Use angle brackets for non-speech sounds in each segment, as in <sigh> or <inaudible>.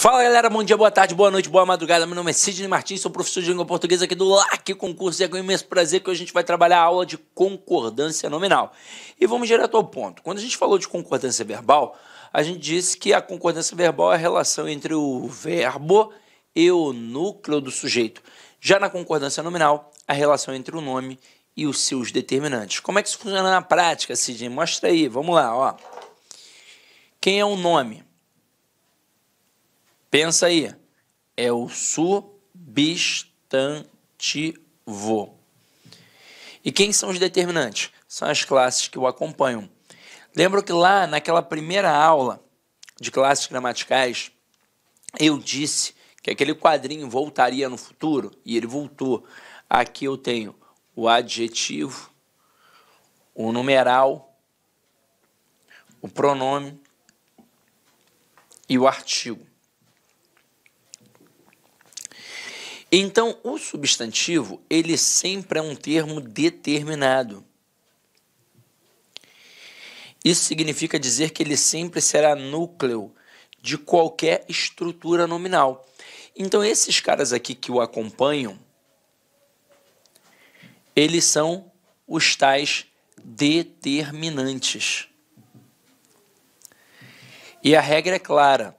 Fala galera, bom dia, boa tarde, boa noite, boa madrugada. Meu nome é Sidney Martins, sou professor de língua portuguesa aqui do LAC Concurso e é com imenso prazer que hoje a gente vai trabalhar a aula de concordância nominal. E vamos direto ao ponto. Quando a gente falou de concordância verbal, a gente disse que a concordância verbal é a relação entre o verbo e o núcleo do sujeito. Já na concordância nominal, a relação entre o nome e os seus determinantes. Como é que isso funciona na prática, Sidney? Mostra aí, vamos lá, ó. Quem é o nome? Pensa aí. É o substantivo. E quem são os determinantes? São as classes que o acompanham. Lembro que lá naquela primeira aula de classes gramaticais, eu disse que aquele quadrinho voltaria no futuro e ele voltou. Aqui eu tenho o adjetivo, o numeral, o pronome e o artigo. Então, o substantivo, ele sempre é um termo determinado. Isso significa dizer que ele sempre será núcleo de qualquer estrutura nominal. Então, esses caras aqui que o acompanham, eles são os tais determinantes. E a regra é clara: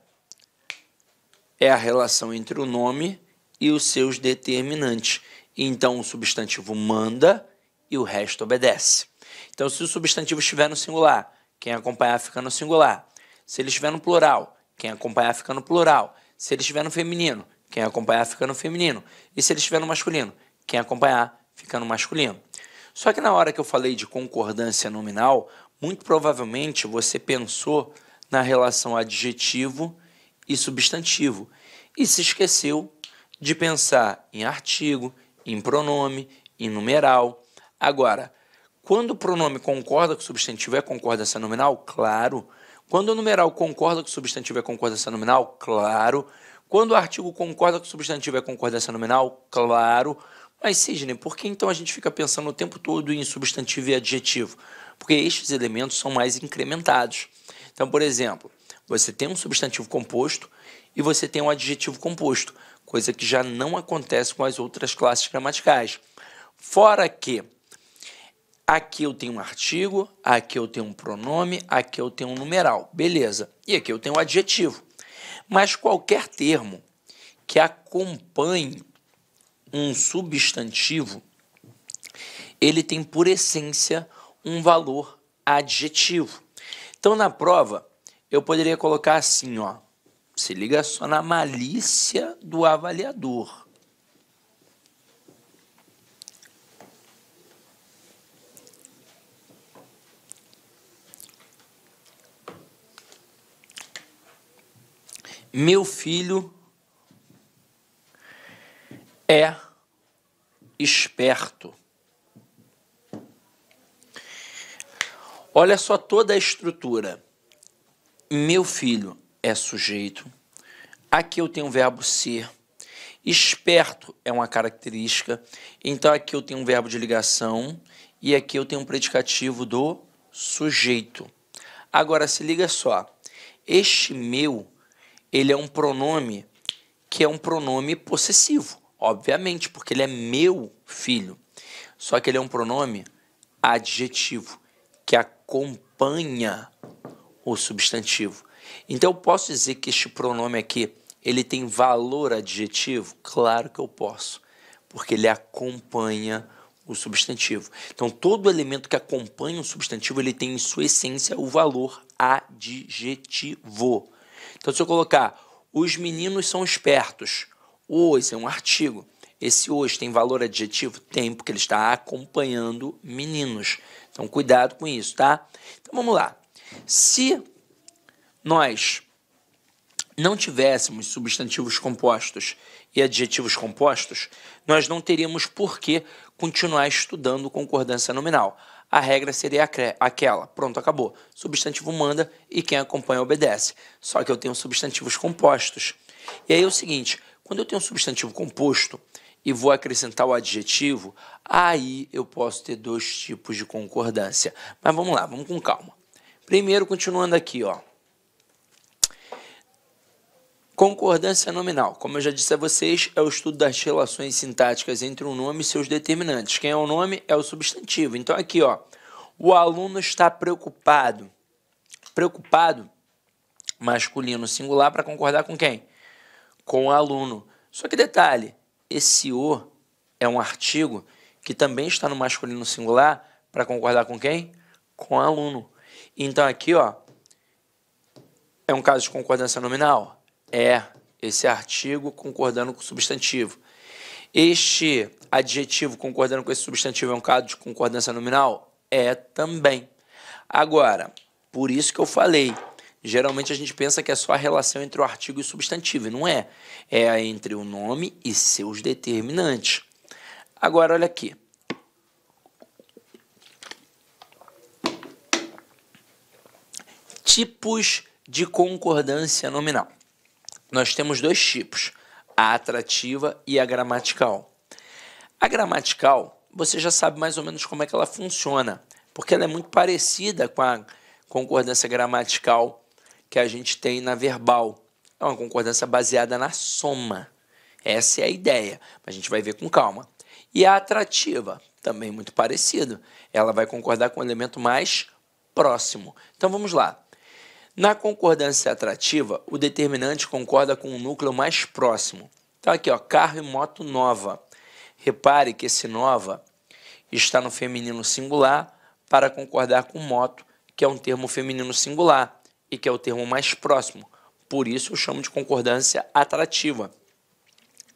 é a relação entre o nome e os seus determinantes. Então, o substantivo manda e o resto obedece. Então, se o substantivo estiver no singular, quem acompanhar fica no singular. Se ele estiver no plural, quem acompanhar fica no plural. Se ele estiver no feminino, quem acompanhar fica no feminino. E se ele estiver no masculino, quem acompanhar fica no masculino. Só que na hora que eu falei de concordância nominal, muito provavelmente você pensou na relação adjetivo e substantivo e se esqueceu de pensar em artigo, em pronome, em numeral. Agora, quando o pronome concorda com o substantivo é concordância nominal, claro. Quando o numeral concorda com o substantivo é concordância nominal, claro. Quando o artigo concorda com o substantivo é concordância nominal, claro. Mas, Sidney, por que então a gente fica pensando o tempo todo em substantivo e adjetivo? Porque estes elementos são mais incrementados. Então, por exemplo, você tem um substantivo composto e você tem um adjetivo composto coisa que já não acontece com as outras classes gramaticais. Fora que aqui eu tenho um artigo, aqui eu tenho um pronome, aqui eu tenho um numeral, beleza. E aqui eu tenho um adjetivo. Mas qualquer termo que acompanhe um substantivo, ele tem por essência um valor adjetivo. Então na prova eu poderia colocar assim, ó, se liga só na malícia do avaliador. Meu filho é esperto. Olha só toda a estrutura. Meu filho é sujeito. Aqui eu tenho o verbo ser. Esperto é uma característica. Então aqui eu tenho um verbo de ligação e aqui eu tenho um predicativo do sujeito. Agora se liga só. Este meu, ele é um pronome que é um pronome possessivo, obviamente, porque ele é meu filho. Só que ele é um pronome adjetivo que acompanha o substantivo. Então eu posso dizer que este pronome aqui, ele tem valor adjetivo? Claro que eu posso, porque ele acompanha o substantivo. Então todo elemento que acompanha o substantivo, ele tem em sua essência o valor adjetivo. Então se eu colocar os meninos são espertos, os é um artigo. Esse hoje tem valor adjetivo? Tem, porque ele está acompanhando meninos. Então, cuidado com isso, tá? Então, vamos lá. Se nós não tivéssemos substantivos compostos e adjetivos compostos, nós não teríamos por que continuar estudando concordância nominal. A regra seria aquela, pronto, acabou. Substantivo manda e quem acompanha obedece. Só que eu tenho substantivos compostos. E aí é o seguinte, quando eu tenho um substantivo composto e vou acrescentar o adjetivo, aí eu posso ter dois tipos de concordância. Mas vamos lá, vamos com calma. Primeiro, continuando aqui, ó. Concordância nominal, como eu já disse a vocês, é o estudo das relações sintáticas entre um nome e seus determinantes. Quem é o nome é o substantivo. Então aqui, ó, o aluno está preocupado. Preocupado, masculino singular para concordar com quem? Com o aluno. Só que detalhe, esse o é um artigo que também está no masculino singular para concordar com quem? Com o aluno. Então aqui, ó, é um caso de concordância nominal é esse artigo concordando com o substantivo. Este adjetivo concordando com esse substantivo é um caso de concordância nominal? É também. Agora, por isso que eu falei, geralmente a gente pensa que é só a relação entre o artigo e o substantivo, e não é. É entre o nome e seus determinantes. Agora, olha aqui. Tipos de concordância nominal nós temos dois tipos: a atrativa e a gramatical. A gramatical, você já sabe mais ou menos como é que ela funciona, porque ela é muito parecida com a concordância gramatical que a gente tem na verbal. É uma concordância baseada na soma. Essa é a ideia. A gente vai ver com calma. E a atrativa, também muito parecido. Ela vai concordar com o elemento mais próximo. Então vamos lá. Na concordância atrativa, o determinante concorda com o núcleo mais próximo. Então aqui, ó, carro e moto nova. Repare que esse nova está no feminino singular para concordar com moto, que é um termo feminino singular e que é o termo mais próximo. Por isso eu chamo de concordância atrativa.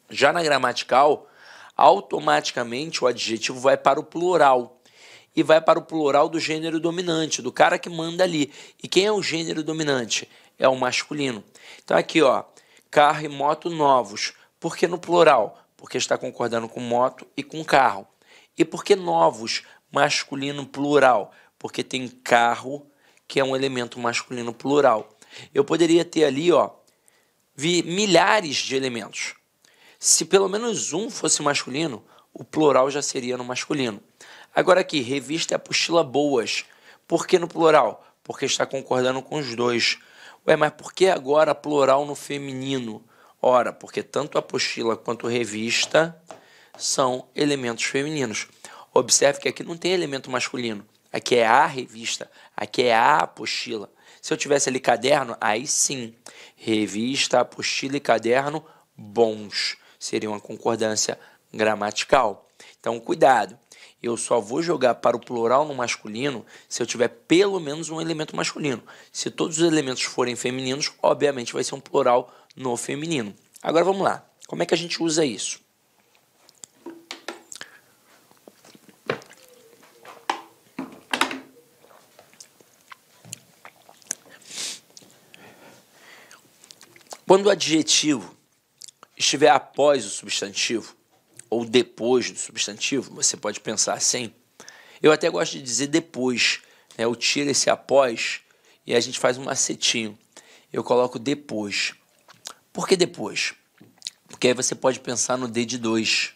Já na gramatical, automaticamente o adjetivo vai para o plural e vai para o plural do gênero dominante, do cara que manda ali. E quem é o gênero dominante? É o masculino. Então aqui, ó, carro e moto novos. Por que no plural? Porque está concordando com moto e com carro. E por que novos? Masculino plural. Porque tem carro, que é um elemento masculino plural. Eu poderia ter ali, ó, vi milhares de elementos. Se pelo menos um fosse masculino, o plural já seria no masculino. Agora aqui, revista e apostila boas. Por que no plural? Porque está concordando com os dois. Ué, mas por que agora plural no feminino? Ora, porque tanto apostila quanto revista são elementos femininos. Observe que aqui não tem elemento masculino. Aqui é a revista, aqui é a apostila. Se eu tivesse ali caderno, aí sim, revista, apostila e caderno bons. Seria uma concordância gramatical. Então, cuidado eu só vou jogar para o plural no masculino se eu tiver pelo menos um elemento masculino. Se todos os elementos forem femininos, obviamente vai ser um plural no feminino. Agora vamos lá. Como é que a gente usa isso? Quando o adjetivo estiver após o substantivo, ou depois do substantivo, você pode pensar assim. Eu até gosto de dizer depois, né? Eu tiro esse após e a gente faz um macetinho. Eu coloco depois. Por que depois? Porque aí você pode pensar no D de dois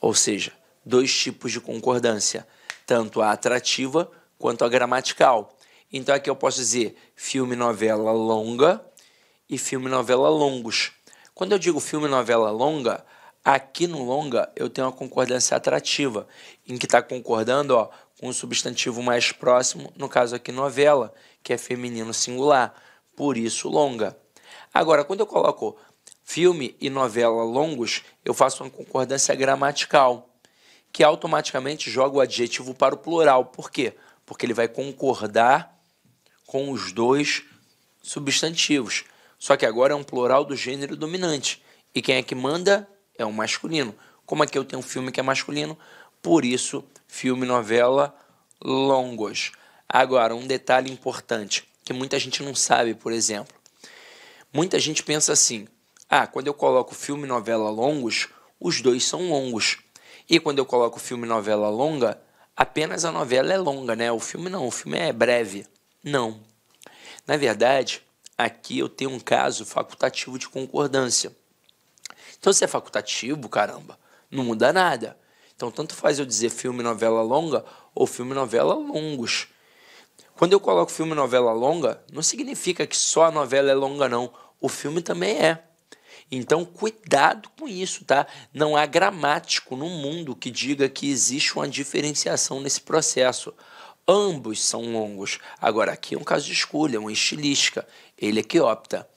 Ou seja, dois tipos de concordância, tanto a atrativa quanto a gramatical. Então aqui eu posso dizer filme novela longa e filme novela longos. Quando eu digo filme novela longa, Aqui no longa eu tenho uma concordância atrativa, em que está concordando ó, com o substantivo mais próximo, no caso aqui novela, que é feminino singular, por isso longa. Agora, quando eu coloco filme e novela longos, eu faço uma concordância gramatical, que automaticamente joga o adjetivo para o plural. Por quê? Porque ele vai concordar com os dois substantivos. Só que agora é um plural do gênero dominante. E quem é que manda? é um masculino. Como aqui eu tenho um filme que é masculino, por isso filme novela longos. Agora, um detalhe importante que muita gente não sabe, por exemplo. Muita gente pensa assim: "Ah, quando eu coloco filme novela longos, os dois são longos". E quando eu coloco filme novela longa, apenas a novela é longa, né? O filme não, o filme é breve. Não. Na verdade, aqui eu tenho um caso facultativo de concordância. Então, se é facultativo, caramba, não muda nada. Então, tanto faz eu dizer filme novela longa ou filme novela longos. Quando eu coloco filme novela longa, não significa que só a novela é longa, não. O filme também é. Então, cuidado com isso, tá? Não há gramático no mundo que diga que existe uma diferenciação nesse processo. Ambos são longos. Agora, aqui é um caso de escolha, uma estilística. Ele é que opta.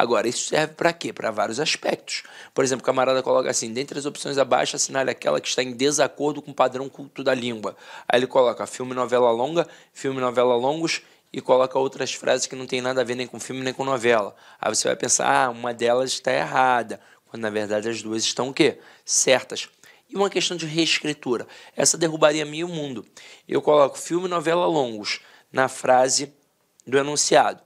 Agora, isso serve para quê? Para vários aspectos. Por exemplo, o camarada coloca assim: dentre as opções abaixo, assinale aquela que está em desacordo com o padrão culto da língua. Aí ele coloca filme, novela longa, filme, novela longos e coloca outras frases que não tem nada a ver nem com filme nem com novela. Aí você vai pensar, ah, uma delas está errada, quando na verdade as duas estão o quê? Certas. E uma questão de reescritura. Essa derrubaria meio mundo. Eu coloco filme, novela longos na frase do enunciado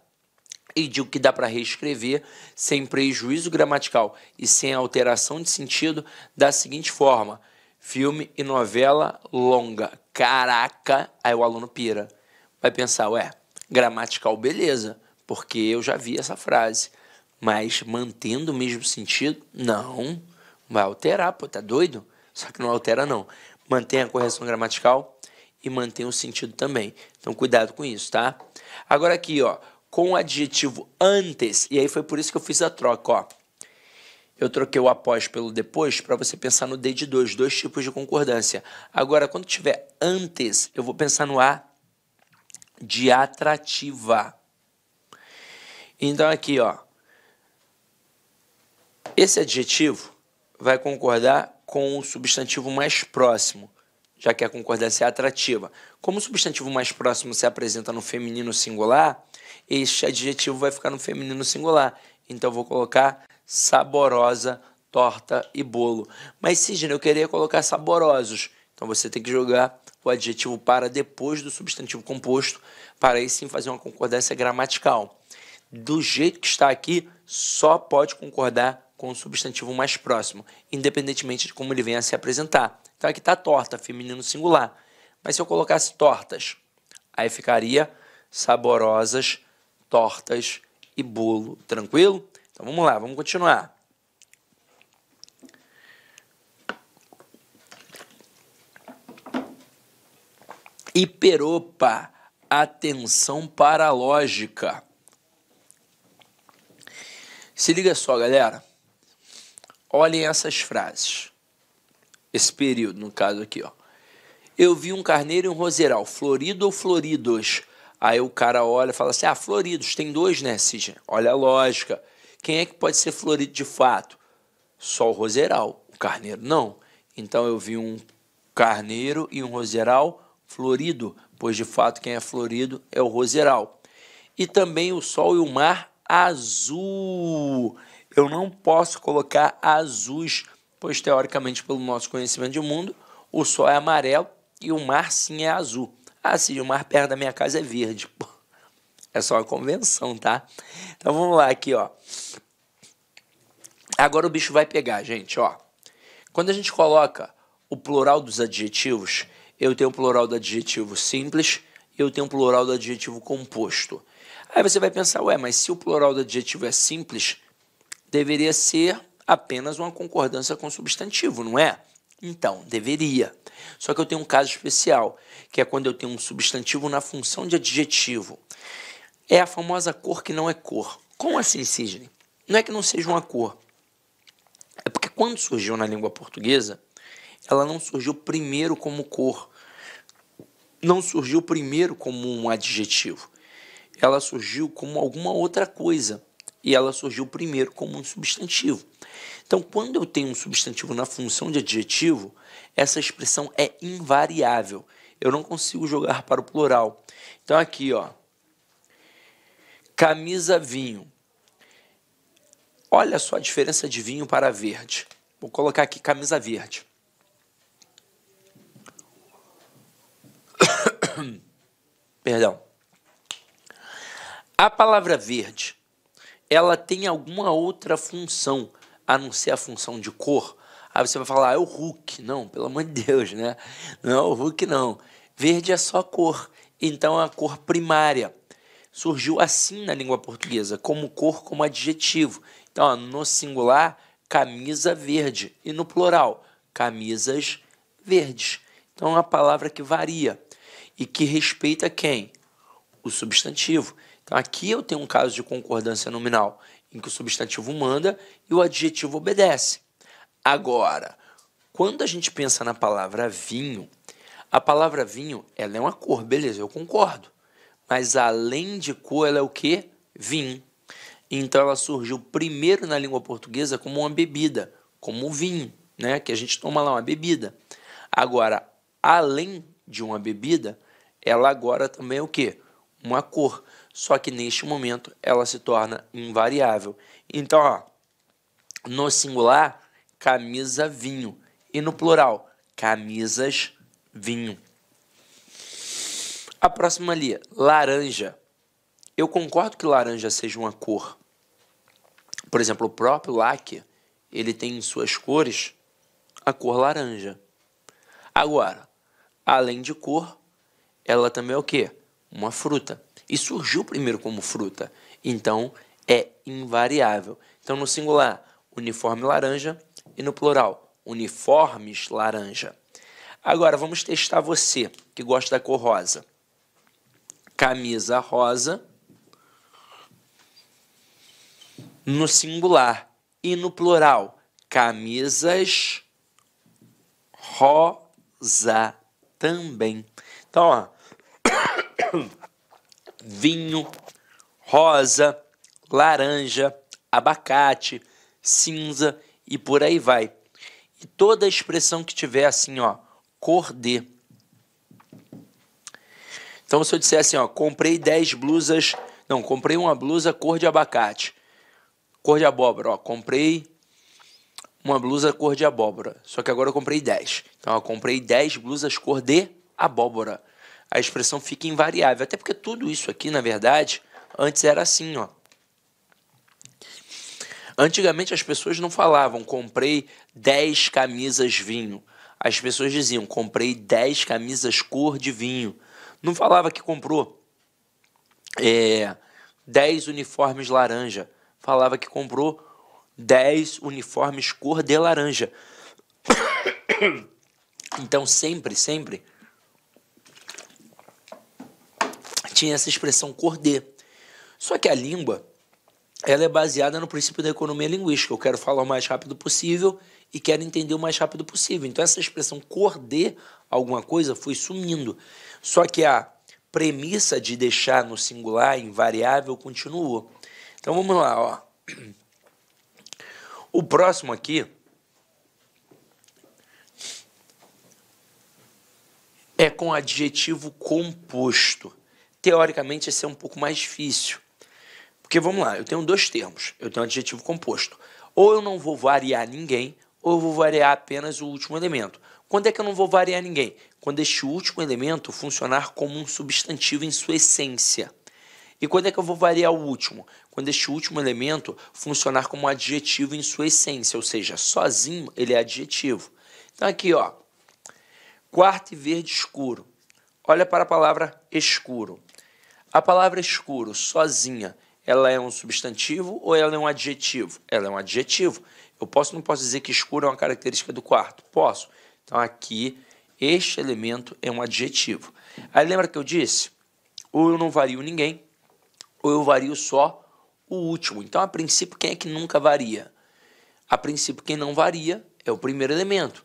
e digo que dá para reescrever sem prejuízo gramatical e sem alteração de sentido da seguinte forma: filme e novela longa. Caraca, aí o aluno pira. Vai pensar, ué, gramatical beleza, porque eu já vi essa frase, mas mantendo o mesmo sentido? Não. Vai alterar, pô, tá doido? Só que não altera não. Mantém a correção gramatical e mantém o sentido também. Então cuidado com isso, tá? Agora aqui, ó, com o adjetivo antes, e aí foi por isso que eu fiz a troca, ó. Eu troquei o após pelo depois para você pensar no D de dois, dois tipos de concordância. Agora, quando tiver antes, eu vou pensar no A de atrativa. Então aqui, ó. Esse adjetivo vai concordar com o substantivo mais próximo, já que a concordância é atrativa. Como o substantivo mais próximo se apresenta no feminino singular, este adjetivo vai ficar no feminino singular. Então vou colocar saborosa, torta e bolo. Mas Sidney, eu queria colocar saborosos. Então você tem que jogar o adjetivo para depois do substantivo composto, para aí sim fazer uma concordância gramatical. Do jeito que está aqui, só pode concordar com o substantivo mais próximo, independentemente de como ele venha a se apresentar. Então aqui está torta, feminino singular. Mas se eu colocasse tortas, aí ficaria saborosas, tortas e bolo, tranquilo? Então vamos lá, vamos continuar. Hiperopa, atenção para a lógica. Se liga só, galera. Olhem essas frases. Esse período, no caso aqui, ó. Eu vi um carneiro e um roseral, florido ou floridos, Aí o cara olha e fala assim: ah, floridos, tem dois, né, Cisne? Olha a lógica. Quem é que pode ser florido de fato? Só o roseral, o carneiro não. Então eu vi um carneiro e um roseral florido, pois de fato quem é florido é o roseral. E também o sol e o mar azul. Eu não posso colocar azuis, pois teoricamente, pelo nosso conhecimento de mundo, o sol é amarelo e o mar sim é azul. Assim, o mar perto da minha casa é verde. Pô. É só uma convenção, tá? Então vamos lá aqui, ó. Agora o bicho vai pegar, gente, ó. Quando a gente coloca o plural dos adjetivos, eu tenho o plural do adjetivo simples e eu tenho o plural do adjetivo composto. Aí você vai pensar, ué, mas se o plural do adjetivo é simples, deveria ser apenas uma concordância com o substantivo, não é? Então, deveria. Só que eu tenho um caso especial, que é quando eu tenho um substantivo na função de adjetivo. É a famosa cor que não é cor. Como assim, Sidney? Não é que não seja uma cor. É porque quando surgiu na língua portuguesa, ela não surgiu primeiro como cor. Não surgiu primeiro como um adjetivo. Ela surgiu como alguma outra coisa e ela surgiu primeiro como um substantivo. Então, quando eu tenho um substantivo na função de adjetivo, essa expressão é invariável. Eu não consigo jogar para o plural. Então, aqui, ó, camisa vinho. Olha só a diferença de vinho para verde. Vou colocar aqui camisa verde. <coughs> Perdão. A palavra verde ela tem alguma outra função a não ser a função de cor. Aí você vai falar, ah, é o Hulk. Não, pelo amor de Deus, né? Não é o Hulk, não. Verde é só cor, então é a cor primária. Surgiu assim na língua portuguesa, como cor, como adjetivo. Então, ó, no singular, camisa verde. E no plural, camisas verdes. Então, é uma palavra que varia e que respeita quem? O substantivo. Então aqui eu tenho um caso de concordância nominal em que o substantivo manda e o adjetivo obedece. Agora, quando a gente pensa na palavra vinho, a palavra vinho, ela é uma cor, beleza, eu concordo. Mas além de cor, ela é o que? Vinho. Então ela surgiu primeiro na língua portuguesa como uma bebida, como um vinho, né? Que a gente toma lá uma bebida. Agora, além de uma bebida, ela agora também é o que? Uma cor só que neste momento ela se torna invariável. Então, ó, no singular, camisa vinho, e no plural, camisas vinho. A próxima ali, laranja. Eu concordo que laranja seja uma cor. Por exemplo, o próprio laque, ele tem em suas cores a cor laranja. Agora, além de cor, ela também é o quê? Uma fruta e surgiu primeiro como fruta. Então, é invariável. Então, no singular, uniforme laranja e no plural, uniformes laranja. Agora, vamos testar você que gosta da cor rosa. Camisa rosa no singular e no plural. Camisas rosa também. Então, ó. <coughs> vinho, rosa, laranja, abacate, cinza e por aí vai. E toda expressão que tiver assim, ó, cor de. Então, se eu disser assim, ó, comprei 10 blusas, não, comprei uma blusa cor de abacate, cor de abóbora, ó, comprei uma blusa cor de abóbora, só que agora eu comprei 10. Então, ó, comprei 10 blusas cor de abóbora a expressão fica invariável. Até porque tudo isso aqui, na verdade, antes era assim, ó. Antigamente as pessoas não falavam comprei 10 camisas vinho. As pessoas diziam comprei 10 camisas cor de vinho. Não falava que comprou é, 10 uniformes laranja. Falava que comprou 10 uniformes cor de laranja. <coughs> Então sempre, sempre tinha essa expressão cordê. Só que a língua ela é baseada no princípio da economia linguística. Eu quero falar o mais rápido possível e quero entender o mais rápido possível. Então essa expressão cordê alguma coisa foi sumindo. Só que a premissa de deixar no singular invariável continuou. Então vamos lá, ó. O próximo aqui é com adjetivo composto teoricamente ia ser é um pouco mais difícil. Porque vamos lá, eu tenho dois termos, eu tenho um adjetivo composto. Ou eu não vou variar ninguém, ou eu vou variar apenas o último elemento. Quando é que eu não vou variar ninguém? Quando este último elemento funcionar como um substantivo em sua essência. E quando é que eu vou variar o último? Quando este último elemento funcionar como um adjetivo em sua essência, ou seja, sozinho ele é adjetivo. Então aqui, ó, quarto e verde escuro. Olha para a palavra escuro. A palavra escuro, sozinha, ela é um substantivo ou ela é um adjetivo? Ela é um adjetivo. Eu posso não posso dizer que escuro é uma característica do quarto? Posso. Então aqui este elemento é um adjetivo. Aí lembra que eu disse? Ou eu não vario ninguém, ou eu vario só o último. Então a princípio quem é que nunca varia? A princípio quem não varia é o primeiro elemento.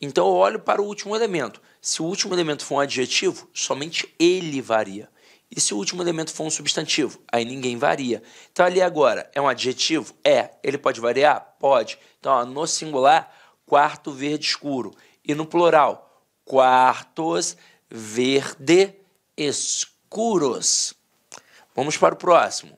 Então eu olho para o último elemento. Se o último elemento for um adjetivo, somente ele varia. E se o último elemento for um substantivo? Aí ninguém varia. Então ali agora, é um adjetivo? É. Ele pode variar? Pode. Então, ó, no singular, quarto verde escuro. E no plural, quartos verde escuros. Vamos para o próximo.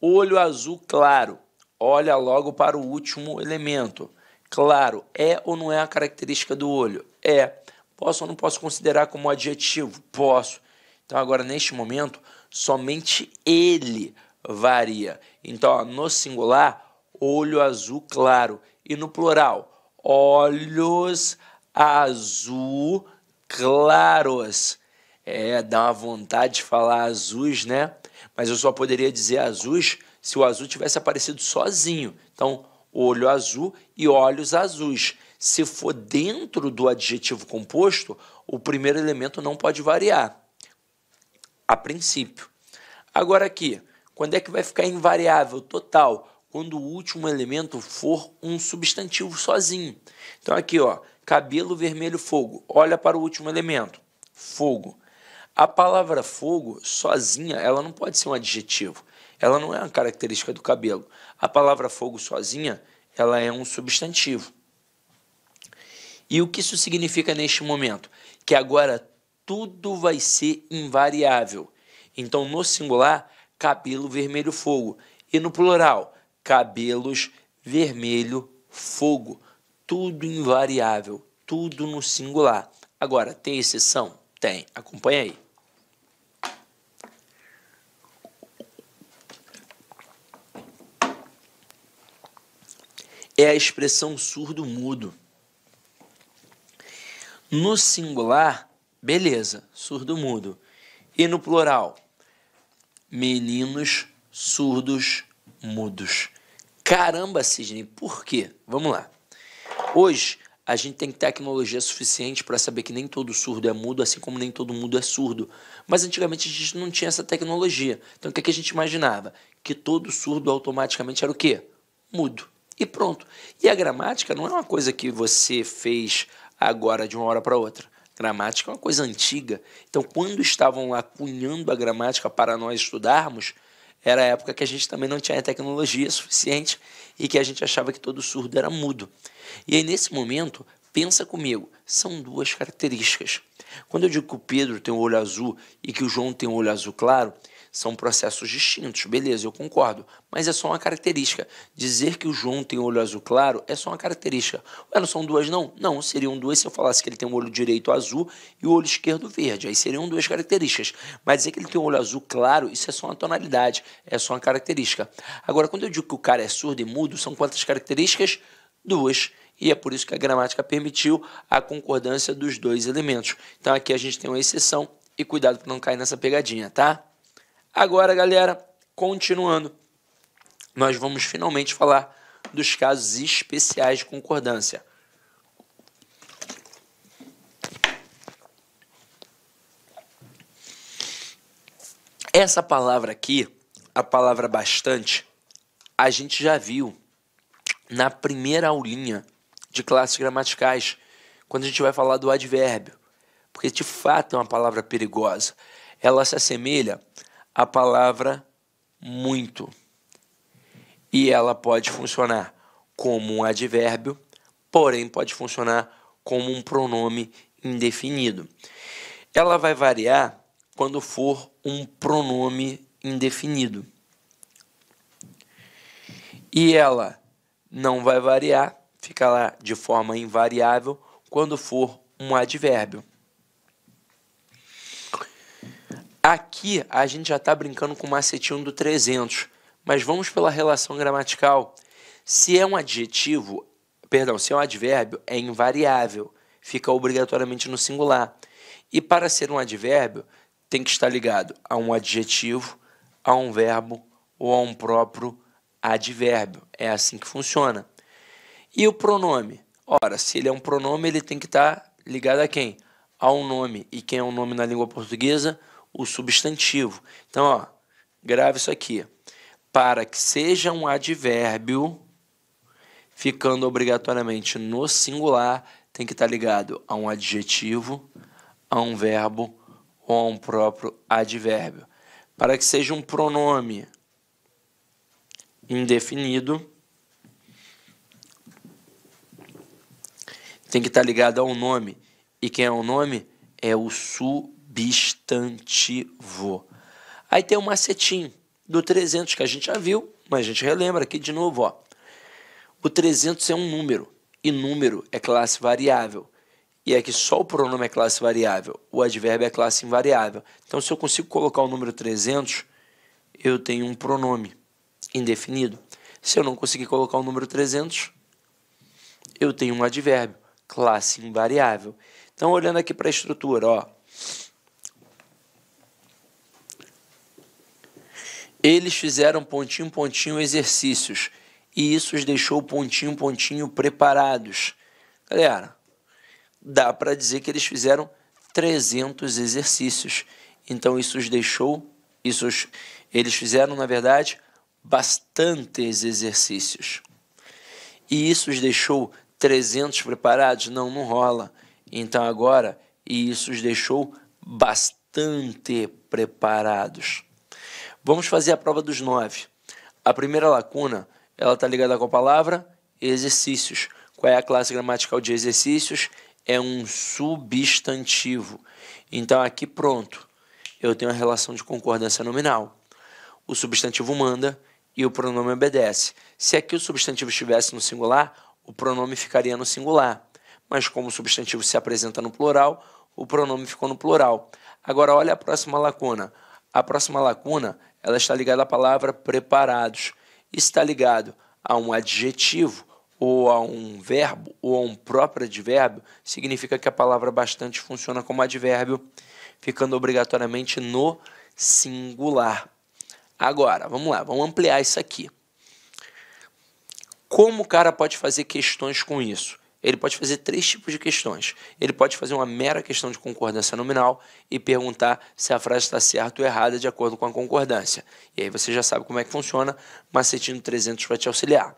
Olho azul claro. Olha logo para o último elemento. Claro, é ou não é a característica do olho? É. Posso ou não posso considerar como adjetivo? Posso. Então, agora, neste momento, somente ele varia. Então, ó, no singular, olho azul claro. E no plural, olhos azul claros. É, dá uma vontade de falar azuis, né? Mas eu só poderia dizer azuis se o azul tivesse aparecido sozinho. Então, olho azul e olhos azuis. Se for dentro do adjetivo composto, o primeiro elemento não pode variar a princípio. Agora aqui, quando é que vai ficar invariável total? Quando o último elemento for um substantivo sozinho. Então aqui, ó, cabelo vermelho fogo. Olha para o último elemento, fogo. A palavra fogo sozinha, ela não pode ser um adjetivo. Ela não é uma característica do cabelo. A palavra fogo sozinha, ela é um substantivo. E o que isso significa neste momento? Que agora tudo vai ser invariável. Então, no singular, cabelo vermelho fogo. E no plural, cabelos vermelho fogo. Tudo invariável, tudo no singular. Agora, tem exceção? Tem. Acompanha aí. É a expressão surdo-mudo. No singular, Beleza, surdo mudo. E no plural? Meninos surdos mudos. Caramba, Sidney, por quê? Vamos lá. Hoje a gente tem tecnologia suficiente para saber que nem todo surdo é mudo, assim como nem todo mundo é surdo. Mas antigamente a gente não tinha essa tecnologia. Então o que, é que a gente imaginava? Que todo surdo automaticamente era o quê? Mudo. E pronto. E a gramática não é uma coisa que você fez agora de uma hora para outra. Gramática é uma coisa antiga. Então, quando estavam lá cunhando a gramática para nós estudarmos, era a época que a gente também não tinha tecnologia suficiente e que a gente achava que todo surdo era mudo. E aí, nesse momento, pensa comigo, são duas características. Quando eu digo que o Pedro tem o um olho azul e que o João tem o um olho azul claro, são processos distintos, beleza, eu concordo. Mas é só uma característica. Dizer que o João tem olho azul claro é só uma característica. Ué, não são duas, não? Não, seriam duas se eu falasse que ele tem o olho direito azul e o olho esquerdo verde. Aí seriam duas características. Mas dizer que ele tem um olho azul claro, isso é só uma tonalidade, é só uma característica. Agora, quando eu digo que o cara é surdo e mudo, são quantas características? Duas e é por isso que a gramática permitiu a concordância dos dois elementos. Então aqui a gente tem uma exceção e cuidado para não cair nessa pegadinha, tá? Agora, galera, continuando, nós vamos finalmente falar dos casos especiais de concordância. Essa palavra aqui, a palavra bastante, a gente já viu na primeira aulinha de classes gramaticais, quando a gente vai falar do advérbio, porque de fato é uma palavra perigosa. Ela se assemelha a palavra muito. E ela pode funcionar como um advérbio, porém pode funcionar como um pronome indefinido. Ela vai variar quando for um pronome indefinido. E ela não vai variar, fica lá de forma invariável, quando for um advérbio. Aqui a gente já está brincando com o macetinho do 300, mas vamos pela relação gramatical. Se é um adjetivo, perdão, se é um advérbio, é invariável, fica obrigatoriamente no singular. E para ser um advérbio, tem que estar ligado a um adjetivo, a um verbo ou a um próprio advérbio. É assim que funciona. E o pronome? Ora, se ele é um pronome, ele tem que estar ligado a quem? A um nome. E quem é um nome na língua portuguesa? o substantivo. Então, ó, grave isso aqui. Para que seja um advérbio, ficando obrigatoriamente no singular, tem que estar tá ligado a um adjetivo, a um verbo ou a um próprio advérbio. Para que seja um pronome indefinido, tem que estar tá ligado a um nome. E quem é o nome? É o su vô Aí tem o um macetinho do 300 que a gente já viu, mas a gente relembra aqui de novo. Ó. O 300 é um número e número é classe variável. E é que só o pronome é classe variável, o advérbio é classe invariável. Então, se eu consigo colocar o número 300, eu tenho um pronome indefinido. Se eu não conseguir colocar o número 300, eu tenho um advérbio, classe invariável. Então, olhando aqui para a estrutura, ó, Eles fizeram pontinho pontinho exercícios e isso os deixou pontinho pontinho preparados. Galera, dá para dizer que eles fizeram 300 exercícios. Então isso os deixou, isso os, eles fizeram, na verdade, bastantes exercícios. E isso os deixou 300 preparados? Não, não rola. Então agora, e isso os deixou bastante preparados. Vamos fazer a prova dos nove. A primeira lacuna, ela está ligada com a palavra exercícios. Qual é a classe gramatical de exercícios? É um substantivo. Então aqui pronto, eu tenho a relação de concordância nominal. O substantivo manda e o pronome obedece. Se aqui o substantivo estivesse no singular, o pronome ficaria no singular. Mas como o substantivo se apresenta no plural, o pronome ficou no plural. Agora olha a próxima lacuna. A próxima lacuna ela está ligada à palavra preparados. Está ligado a um adjetivo ou a um verbo ou a um próprio advérbio, significa que a palavra bastante funciona como advérbio, ficando obrigatoriamente no singular. Agora, vamos lá, vamos ampliar isso aqui. Como o cara pode fazer questões com isso? ele pode fazer três tipos de questões. Ele pode fazer uma mera questão de concordância nominal e perguntar se a frase está certa ou errada de acordo com a concordância. E aí você já sabe como é que funciona, Macetinho 300 vai te auxiliar.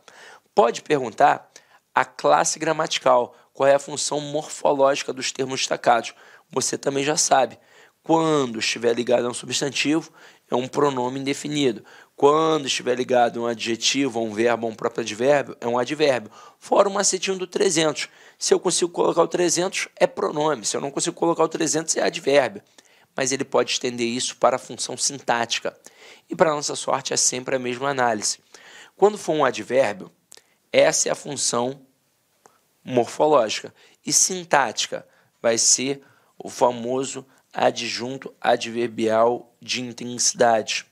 Pode perguntar a classe gramatical, qual é a função morfológica dos termos destacados. Você também já sabe. Quando estiver ligado a um substantivo, é um pronome indefinido. Quando estiver ligado a um adjetivo, a um verbo, a um próprio advérbio, é um advérbio. Fora o macetinho do 300. Se eu consigo colocar o 300, é pronome. Se eu não consigo colocar o 300, é advérbio. Mas ele pode estender isso para a função sintática. E para nossa sorte, é sempre a mesma análise. Quando for um advérbio, essa é a função morfológica. E sintática vai ser o famoso adjunto adverbial de intensidade.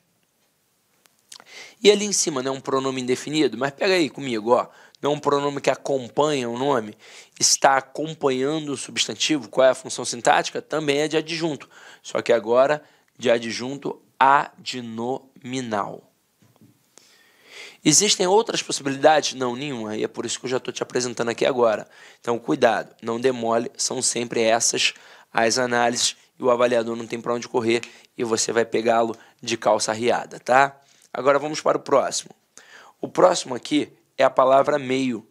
E ali em cima né, um pronome indefinido, mas pega aí comigo, ó. Não é um pronome que acompanha o nome, está acompanhando o substantivo, qual é a função sintática? Também é de adjunto. Só que agora de adjunto adnominal. Existem outras possibilidades? Não, nenhuma. E é por isso que eu já estou te apresentando aqui agora. Então, cuidado, não demole, são sempre essas as análises e o avaliador não tem para onde correr e você vai pegá-lo de calça riada, tá? Agora vamos para o próximo. O próximo aqui é a palavra meio.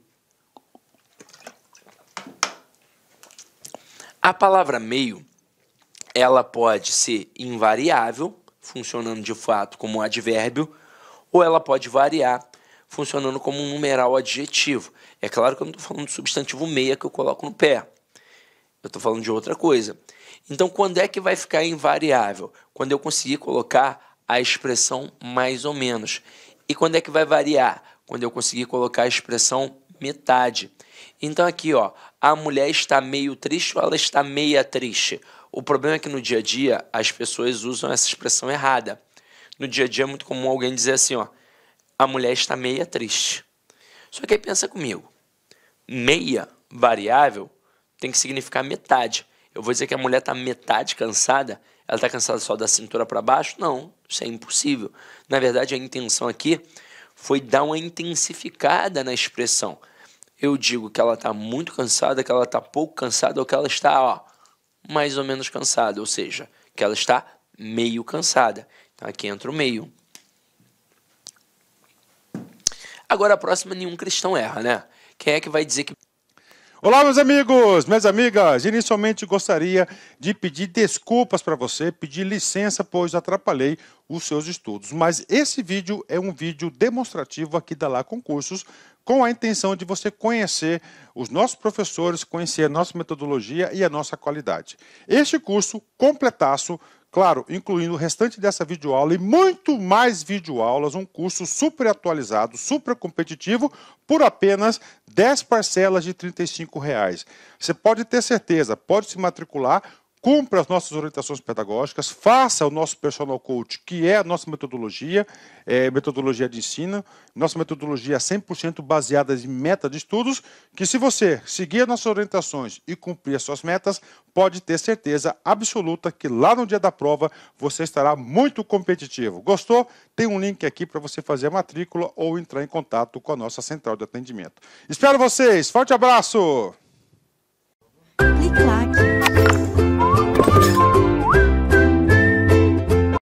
A palavra meio, ela pode ser invariável, funcionando de fato como um advérbio, ou ela pode variar, funcionando como um numeral adjetivo. É claro que eu não estou falando do substantivo meia que eu coloco no pé. Eu estou falando de outra coisa. Então, quando é que vai ficar invariável? Quando eu conseguir colocar a expressão mais ou menos. E quando é que vai variar? Quando eu conseguir colocar a expressão metade. Então aqui, ó, a mulher está meio triste ou ela está meia triste? O problema é que no dia a dia as pessoas usam essa expressão errada. No dia a dia é muito comum alguém dizer assim, ó, a mulher está meia triste. Só que aí pensa comigo, meia variável tem que significar metade eu vou dizer que a mulher está metade cansada, ela está cansada só da cintura para baixo? Não, isso é impossível. Na verdade, a intenção aqui foi dar uma intensificada na expressão. Eu digo que ela está muito cansada, que ela está pouco cansada ou que ela está ó, mais ou menos cansada, ou seja, que ela está meio cansada. Então aqui entra o meio. Agora a próxima nenhum cristão erra, né? Quem é que vai dizer que Olá, meus amigos, minhas amigas. Inicialmente gostaria de pedir desculpas para você, pedir licença, pois atrapalhei os seus estudos. Mas esse vídeo é um vídeo demonstrativo aqui da Lá Concursos, com a intenção de você conhecer os nossos professores, conhecer a nossa metodologia e a nossa qualidade. Este curso completaço Claro, incluindo o restante dessa videoaula e muito mais videoaulas, um curso super atualizado, super competitivo, por apenas 10 parcelas de R$ reais. Você pode ter certeza, pode se matricular cumpra as nossas orientações pedagógicas, faça o nosso personal coach, que é a nossa metodologia, é, metodologia de ensino, nossa metodologia 100% é baseada em meta de estudos, que se você seguir as nossas orientações e cumprir as suas metas, pode ter certeza absoluta que lá no dia da prova você estará muito competitivo. Gostou? Tem um link aqui para você fazer a matrícula ou entrar em contato com a nossa central de atendimento. Espero vocês! Forte abraço! Clique lá. Thank you.